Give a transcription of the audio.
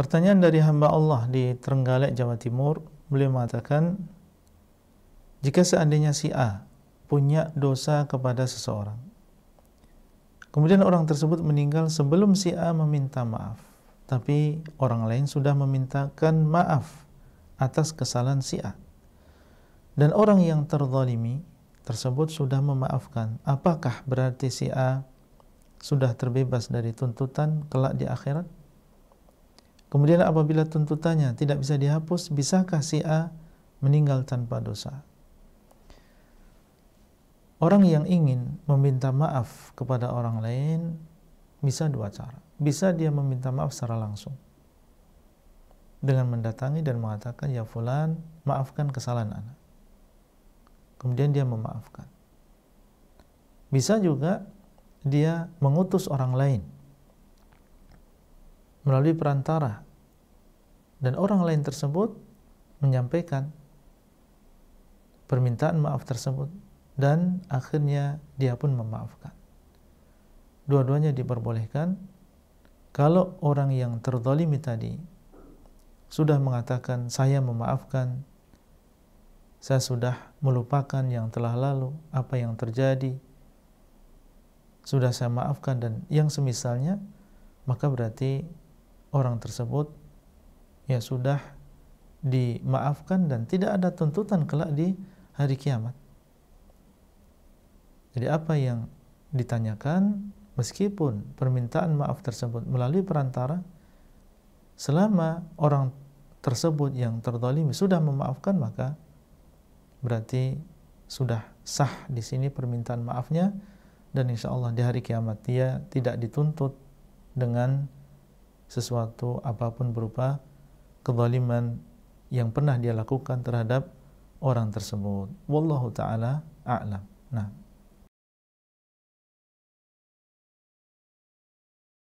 Pertanyaan dari hamba Allah di Trenggalek, Jawa Timur, beliau mengatakan, jika seandainya si A punya dosa kepada seseorang, kemudian orang tersebut meninggal sebelum si A meminta maaf, tapi orang lain sudah memintakan maaf atas kesalahan si A. Dan orang yang terzalimi tersebut sudah memaafkan. Apakah berarti si A sudah terbebas dari tuntutan kelak di akhirat? Kemudian apabila tuntutannya tidak bisa dihapus, bisakah si A meninggal tanpa dosa? Orang yang ingin meminta maaf kepada orang lain bisa dua cara. Bisa dia meminta maaf secara langsung. Dengan mendatangi dan mengatakan, ya fulan, maafkan kesalahan anak. Kemudian dia memaafkan. Bisa juga dia mengutus orang lain melalui perantara dan orang lain tersebut menyampaikan permintaan maaf tersebut dan akhirnya dia pun memaafkan. Dua-duanya diperbolehkan kalau orang yang terdolimi tadi sudah mengatakan saya memaafkan, saya sudah melupakan yang telah lalu, apa yang terjadi, sudah saya maafkan dan yang semisalnya, maka berarti orang tersebut ya sudah dimaafkan dan tidak ada tuntutan kelak di hari kiamat. Jadi apa yang ditanyakan meskipun permintaan maaf tersebut melalui perantara selama orang tersebut yang terdolimi sudah memaafkan maka berarti sudah sah di sini permintaan maafnya dan insya Allah di hari kiamat dia tidak dituntut dengan sesuatu apapun berupa kezaliman yang pernah dia lakukan terhadap orang tersebut. Wallahu taala a'lam. Nah,